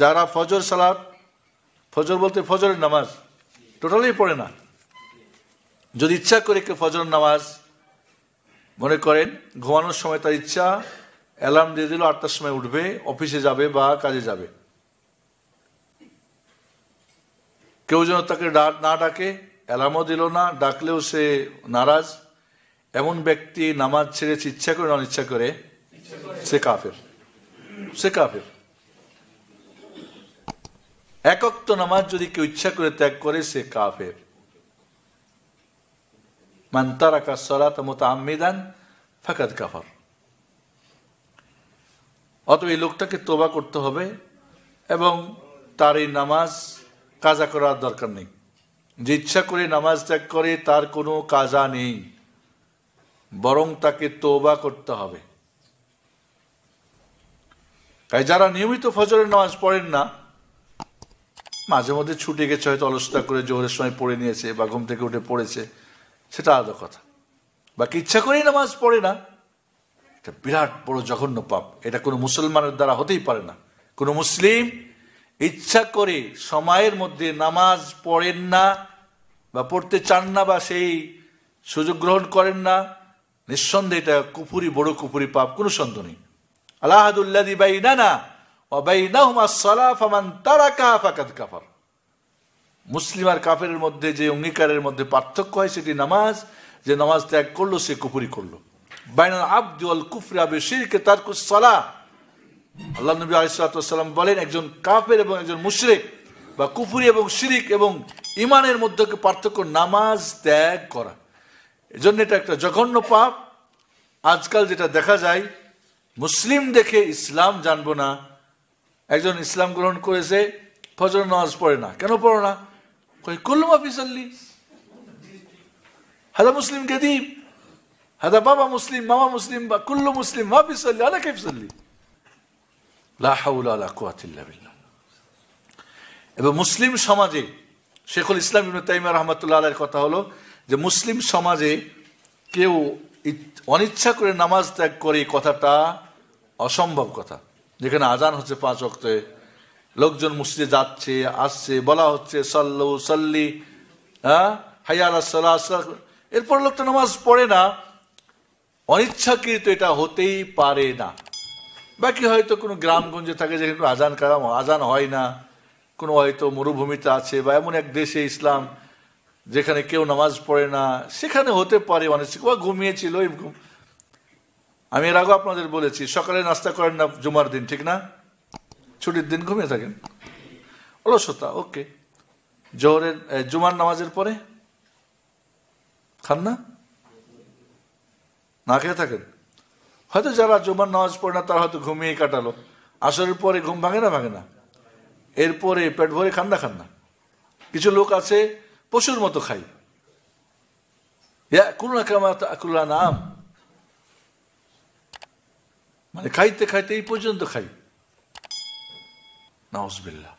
যারা ফজর সালাদ ফজর বলতে ফজরের নামাজ টোটালি পড়ে না যদি ইচ্ছা করে কেউ ফজর নামাজ মনে করেন ঘুমানোর সময় তার ইচ্ছা অ্যালার্ম দিয়ে দিল আটটার সময় উঠবে অফিসে যাবে বা কাজে যাবে কেউ যেন তাকে না ডাকে অ্যালার্মও দিল না ডাকলেও সে নারাজ এমন ব্যক্তি নামাজ ছেড়েছে ইচ্ছা করে অনিচ্ছা ইচ্ছা করে সে কাফের সে কাফের একক্ত নামাজ যদি কেউ ইচ্ছা করে ত্যাগ করে সে কাফের মান্তারাকা সরাত মোতামিদান ফাকাদ কাফার অতএব এই লোকটাকে তোবা করতে হবে এবং তার এই নামাজ কাজা করার দরকার নেই যে ইচ্ছা করে নামাজ ত্যাগ করে তার কোনো কাজা নেই বরং তাকে তোবা করতে হবে তাই যারা নিয়মিত ফজরের নামাজ পড়েন না মাঝে মধ্যে ছুটে গেছে হয়তো অলসতা করে জোহরের সময় পড়ে নিয়েছে বা ঘুম থেকে উঠে পড়েছে সেটা আলাদা কথা বাকি ইচ্ছা করেই নামাজ পড়ে না এটা বিরাট বড় জঘন্য পাপ এটা কোনো মুসলমানের দ্বারা হতেই পারে না কোনো মুসলিম ইচ্ছা করে সময়ের মধ্যে নামাজ পড়েন না বা পড়তে চান না বা সেই সুযোগ গ্রহণ করেন না নিঃসন্দেহে এটা কুপুরি বড় কুপুরি পাপ কোনো সন্দেহ নেই আল্লাহাদুল্লাদি বাই না না কাফার মুসলিম আর কাফের মধ্যে যে অঙ্গীকারের মধ্যে পার্থক্য হয় সেটি নামাজ যে নামাজ ত্যাগ করলো সে কুপুরি করলো আব্দুল তার বলেন একজন কাফের এবং একজন মুশরেক বা এবং শিরিক এবং ইমানের মধ্যে পার্থক্য নামাজ ত্যাগ করা এজন্য এটা একটা জঘন্য পাপ আজকাল যেটা দেখা যায় মুসলিম দেখে ইসলাম জানবো না একজন ইসলাম গ্রহণ করেছে ফজর নামাজ পড়ে না কেন পড়ো না কুল্লুম আফিসাল্লি হাদা মুসলিম গেদিম হাদা বাবা মুসলিম মামা মুসলিম বা কুল্লু মুসলিম মাফিসাল্লি আলা কেফসাল্লি এবং মুসলিম সমাজে শেখুল ইসলাম তাইম রহমতুল্লাহ কথা হলো যে মুসলিম সমাজে কেউ অনিচ্ছা করে নামাজ ত্যাগ করে কথাটা অসম্ভব কথা যেখানে আজান হচ্ছে পাঁচ অক্টে লোকজন মসজিদে যাচ্ছে আসছে বলা হচ্ছে সাল্লু সাল্লি হ্যাঁ হাইয়াল সাল্লাহ এরপর লোকটা নামাজ পড়ে না অনিচ্ছাকৃত এটা হতেই পারে না বাকি হয়তো কোনো গ্রামগঞ্জে থাকে যেখানে কোনো আজান কারাম আজান হয় না কোনো হয়তো মরুভূমিতে আছে বা এমন এক দেশে ইসলাম যেখানে কেউ নামাজ পড়ে না সেখানে হতে পারে অনেক বা ঘুমিয়েছিল আমি এর আগেও আপনাদের বলেছি সকালে নাস্তা করেন না জুমার দিন ঠিক না ছুটির দিন ঘুমিয়ে থাকেন অলসতা ওকে জোহরের জুমার নামাজের পরে খান না না খেয়ে থাকেন হয়তো যারা জুমার নামাজ পড়ে না তারা হয়তো ঘুমিয়ে কাটালো আসরের পরে ঘুম ভাঙে না ভাঙে না এরপরে পেট ভরে খান না খান না কিছু লোক আছে পশুর মতো খাই কোনো না কামা আকুল্লা নাম মানে খাইতে খাইতে এই পর্যন্ত খাই নাউজবিল্লা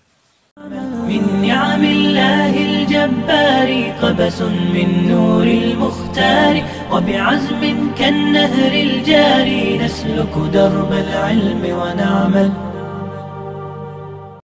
من نعم الله الجبار قبس من نور المختار وبعزم كالنهر الجاري نسلك درب العلم ونعمل